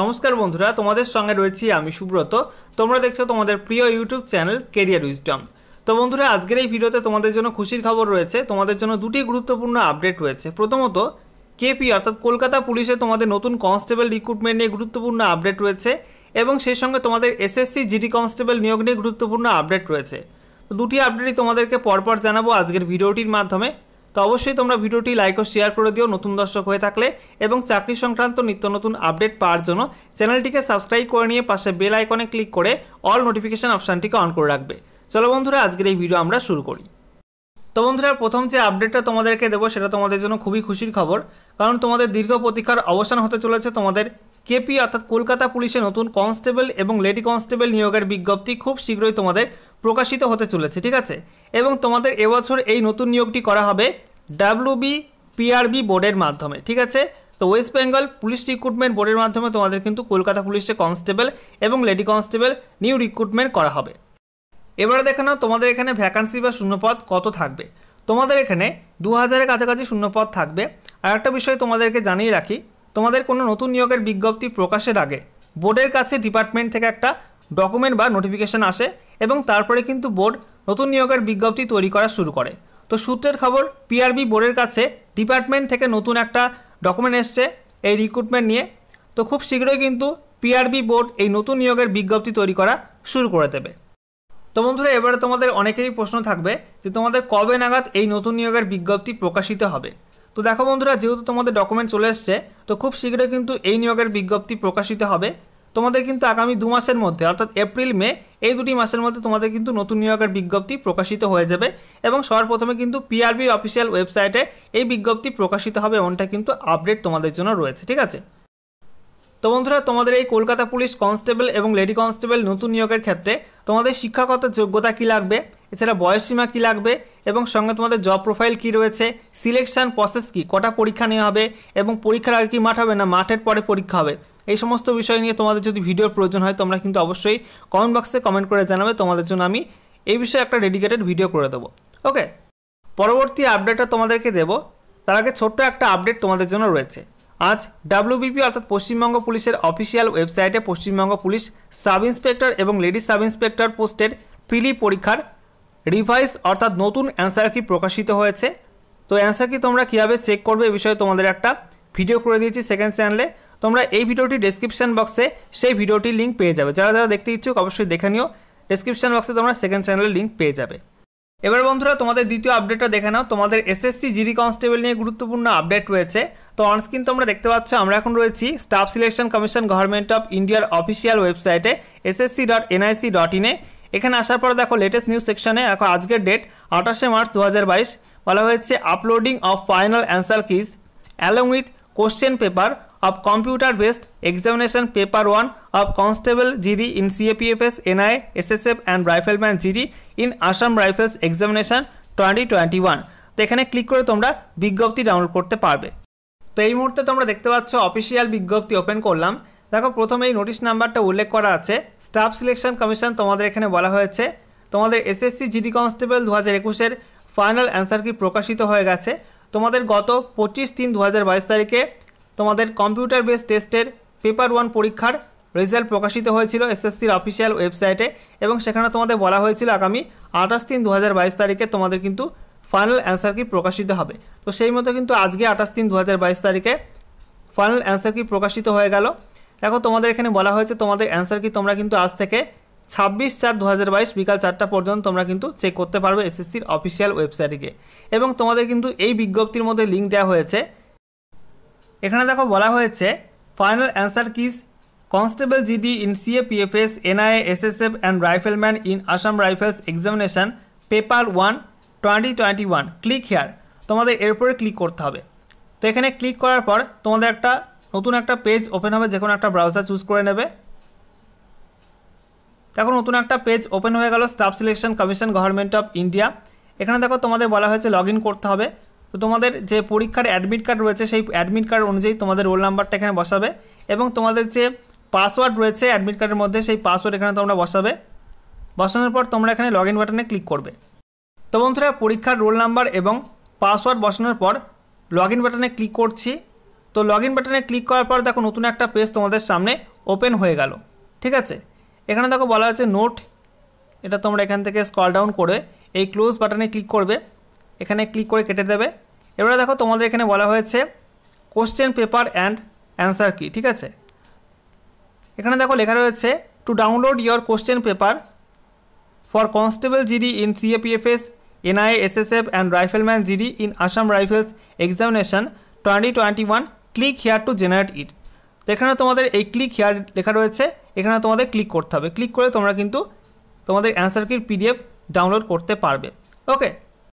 নমস্কার বন্ধুরা তোমাদের সঙ্গে রয়েছি আমি সুব্রত তোমরা দেখছো তোমাদের প্রিয় ইউটিউব চ্যানেল কেরিয়ার উইজডম তো বন্ধুরা আজকের এই ভিডিওতে তোমাদের জন্য খুশির খবর রয়েছে তোমাদের জন্য দুটি গুরুত্বপূর্ণ আপডেট রয়েছে প্রথমত কেপি অর্থাৎ কলকাতা পুলিশে তোমাদের নতুন কনস্টেবল রিক্রুটমেন্ট নিয়ে গুরুত্বপূর্ণ আপডেট রয়েছে এবং সেই সঙ্গে তোমাদের এসএসসি জিডি কনস্টেবল নিয়োগ নিয়ে গুরুত্বপূর্ণ আপডেট রয়েছে তো দুটি আপডেটই তোমাদেরকে পরপর জানাবো আজকের ভিডিওটির মাধ্যমে তো অবশ্যই তোমরা ভিডিওটি লাইক ও শেয়ার করে দিও নতুন দর্শক হয়ে থাকলে এবং চাকরি সংক্রান্ত নিত্য নতুন আপডেট পাওয়ার জন্য চ্যানেলটিকে সাবস্ক্রাইব করে নিয়ে পাশে বেল আইকনে ক্লিক করে অল নোটিফিকেশান অপশানটিকে অন করে রাখবে চলো বন্ধুরা আজকের এই ভিডিও আমরা শুরু করি তো বন্ধুরা প্রথম যে আপডেটটা তোমাদেরকে দেবো সেটা তোমাদের জন্য খুবই খুশির খবর কারণ তোমাদের দীর্ঘ প্রতীক্ষার অবসান হতে চলেছে তোমাদের কেপি অর্থাৎ কলকাতা পুলিশে নতুন কনস্টেবল এবং লেডি কনস্টেবল নিয়োগের বিজ্ঞপ্তি খুব শীঘ্রই তোমাদের প্রকাশিত হতে চলেছে ঠিক আছে এবং তোমাদের এবছর এই নতুন নিয়োগটি করা হবে ডাব্লিউবি পিআরবি বোর্ডের মাধ্যমে ঠিক আছে তো ওয়েস্ট বেঙ্গল পুলিশ রিক্রুটমেন্ট বোর্ডের মাধ্যমে তোমাদের কিন্তু কলকাতা পুলিশে কনস্টেবল এবং লেডি কনস্টেবল নিউ রিক্রুটমেন্ট করা হবে এবারে দেখে নাও তোমাদের এখানে ভ্যাকান্সি বা শূন্যপদ কত থাকবে তোমাদের এখানে দু হাজারের কাছাকাছি শূন্যপদ থাকবে আর একটা বিষয় তোমাদেরকে জানিয়ে রাখি তোমাদের কোনো নতুন নিয়োগের বিজ্ঞপ্তি প্রকাশের আগে বোর্ডের কাছে ডিপার্টমেন্ট থেকে একটা ডকুমেন্ট বা নোটিফিকেশান আসে এবং তারপরে কিন্তু বোর্ড নতুন নিয়োগের বিজ্ঞপ্তি তৈরি করা শুরু করে তো সূত্রের খবর পিআরবি বোর্ডের কাছে ডিপার্টমেন্ট থেকে নতুন একটা ডকুমেন্ট এসছে এই রিক্রুটমেন্ট নিয়ে তো খুব শীঘ্রই কিন্তু পিআরবি বোর্ড এই নতুন নিয়োগের বিজ্ঞপ্তি তৈরি করা শুরু করে দেবে তো বন্ধুরা এবারে তোমাদের অনেকেরই প্রশ্ন থাকবে যে তোমাদের কবে নাগাদ এই নতুন নিয়োগের বিজ্ঞপ্তি প্রকাশিত হবে তো দেখো বন্ধুরা যেহেতু তোমাদের ডকুমেন্ট চলে এসছে তো খুব শীঘ্রই কিন্তু এই নিয়োগের বিজ্ঞপ্তি প্রকাশিত হবে তোমাদের কিন্তু আগামী দু মাসের মধ্যে অর্থাৎ এপ্রিল মে এই দুটি মাসের মধ্যে তোমাদের কিন্তু নতুন নিয়োগের বিজ্ঞপ্তি প্রকাশিত হয়ে যাবে এবং সবার প্রথমে কিন্তু পিআরবির অফিসিয়াল ওয়েবসাইটে এই বিজ্ঞপ্তি প্রকাশিত হবে এমনটা কিন্তু আপডেট তোমাদের জন্য রয়েছে ঠিক আছে তো বন্ধুরা তোমাদের এই কলকাতা পুলিশ কনস্টেবল এবং লেডি কনস্টেবল নতুন নিয়োগের ক্ষেত্রে তোমাদের শিক্ষাগত যোগ্যতা কী লাগবে এছাড়া বয়সসীমা কী লাগবে এবং সঙ্গে তোমাদের জব প্রোফাইল কি রয়েছে সিলেকশান প্রসেস কি কটা পরীক্ষা নেওয়া হবে এবং পরীক্ষার আগে কি মাঠ হবে না মাঠের পরে পরীক্ষা হবে এই সমস্ত বিষয় নিয়ে তোমাদের যদি ভিডিওর প্রয়োজন হয় তোমরা কিন্তু অবশ্যই কমেন্ট বক্সে কমেন্ট করে জানাবে তোমাদের জন্য আমি এই বিষয়ে একটা ডেডিকেটেড ভিডিও করে দেবো ওকে পরবর্তী আপডেটটা তোমাদেরকে দেব তার আগে ছোট্ট একটা আপডেট তোমাদের জন্য রয়েছে আজ ডাব্লিউবিপি অর্থাৎ পশ্চিমবঙ্গ পুলিশের অফিসিয়াল ওয়েবসাইটে পশ্চিমবঙ্গ পুলিশ সাব ইন্সপেক্টর এবং লেডি সাব ইন্সপেক্টর পোস্টের প্রিলি পরীক্ষার রিভাইস অর্থাৎ নতুন অ্যান্সার কি প্রকাশিত হয়েছে তো অ্যান্সার কি তোমরা কীভাবে চেক করবে এ বিষয়ে তোমাদের একটা ভিডিও করে দিয়েছি সেকেন্ড চ্যানেলে তোমরা এই ভিডিওটি ডেসক্রিপশান বক্সে সেই ভিডিওটির লিঙ্ক পেয়ে যাবে যারা যারা দেখতে ইচ্ছুক অবশ্যই দেখে নিও ডেসক্রিপশান বক্সে তোমরা সেকেন্ড চ্যানেলের লিঙ্ক পেয়ে যাবে এবার বন্ধুরা তোমাদের দ্বিতীয় আপডেটটা দেখে নাও তোমাদের এসএসসি জিডি কনস্টেবল নিয়ে গুরুত্বপূর্ণ আপডেট রয়েছে তো অনস্ক্রিন তোমরা দেখতে পাচ্ছ আমরা এখন রয়েছি staff selection commission government of ইন্ডিয়ার অফিসিয়াল ওয়েবসাইটে এসএসসি ডট এনআইসি ডট ইনে এখানে আসার পর দেখো লেটেস্ট নিউজ সেকশনে এখন আজকের ডেট আঠাশে মার্চ দু বলা হয়েছে uploading of final answer keys along with question paper computer of computer based examination paper 1 of constable GD in CAPFS and rifleman GD in Assam rifles examination twenty twenty one তো এখানে click করে তোমরা বিজ্ঞপ্তি download করতে পারবে তো এই মুহূর্তে তোমরা দেখতে পাচ্ছ অফিসিয়াল বিজ্ঞপ্তি ওপেন করলাম দেখো প্রথমে এই নোটিশ নাম্বারটা উল্লেখ করা আছে স্টাফ সিলেকশন কমিশন তোমাদের এখানে বলা হয়েছে তোমাদের এসএসসি জিডি কনস্টেবল দু হাজার একুশের ফাইনাল অ্যান্সার কি প্রকাশিত হয়ে গেছে তোমাদের গত পঁচিশ তিন দু তারিখে তোমাদের কম্পিউটার বেস টেস্টের পেপার ওয়ান পরীক্ষার রেজাল্ট প্রকাশিত হয়েছিল এসএসসির অফিসিয়াল ওয়েবসাইটে এবং সেখানে তোমাদের বলা হয়েছিল আগামী আঠাশ তিন দু তারিখে তোমাদের কিন্তু ফাইনাল অ্যান্সার কি প্রকাশিত হবে তো সেই মতো কিন্তু আজকে আঠাশ তিন দু তারিখে ফাইনাল অ্যান্সার কি প্রকাশিত হয়ে গেল দেখো তোমাদের এখানে বলা হয়েছে তোমাদের অ্যান্সার কি তোমরা কিন্তু আজ থেকে ছাব্বিশ চার দু বিকাল চারটা পর্যন্ত তোমরা কিন্তু চেক করতে পারবে এসএসসির অফিসিয়াল ওয়েবসাইটে এবং তোমাদের কিন্তু এই বিজ্ঞপ্তির মধ্যে লিঙ্ক দেওয়া হয়েছে এখানে দেখো বলা হয়েছে final answer keys constable GD in CA S NIA SSF and rifleman in Assam rifles examination paper one twenty twenty one click here তোমাদের এরপরে ক্লিক করতে হবে তো এখানে ক্লিক করার পর তোমাদের একটা নতুন একটা পেজ ওপেন হবে যে কোনো একটা ব্রাউজার চুজ করে নেবে দেখো নতুন একটা পেজ ওপেন হয়ে গেল staff selection commission government of India এখানে দেখো তোমাদের বলা হয়েছে লগ করতে হবে তো তোমাদের যে পরীক্ষার অ্যাডমিট কার্ড রয়েছে সেই অ্যাডমিট কার্ড অনুযায়ী তোমাদের রোল নাম্বারটা এখানে বসাবে এবং তোমাদের যে পাসওয়ার্ড রয়েছে অ্যাডমিট কার্ডের মধ্যে সেই পাসওয়ার্ড এখানে তোমরা বসাবে বসানোর পর তোমরা এখানে লগ ইন বাটনে ক্লিক করবে তো বন্ধুরা পরীক্ষার রোল নাম্বার এবং পাসওয়ার্ড বসানোর পর লগ ইন বাটনে ক্লিক করছি তো লগ ইন বাটনে ক্লিক করার পর দেখো নতুন একটা পেজ তোমাদের সামনে ওপেন হয়ে গেল ঠিক আছে এখানে দেখো বলা হয়েছে নোট এটা তোমরা এখান থেকে স্কল ডাউন করে এই ক্লোজ বাটনে ক্লিক করবে এখানে ক্লিক করে কেটে দেবে এবারে দেখো তোমাদের এখানে বলা হয়েছে কোশ্চেন পেপার অ্যান্ড অ্যান্সার কি ঠিক আছে এখানে দেখো লেখা রয়েছে to download your question paper for constable GD in CAPFS NIA SSF and rifleman GD in Assam rifles examination twenty twenty one click here to generate it তো এখানে তোমাদের এই ক্লিক হেয়ার লেখা রয়েছে এখানে তোমাদের ক্লিক করতে হবে ক্লিক করে তোমরা কিন্তু তোমাদের অ্যান্সার কির পিডিএফ ডাউনলোড করতে পারবে ওকে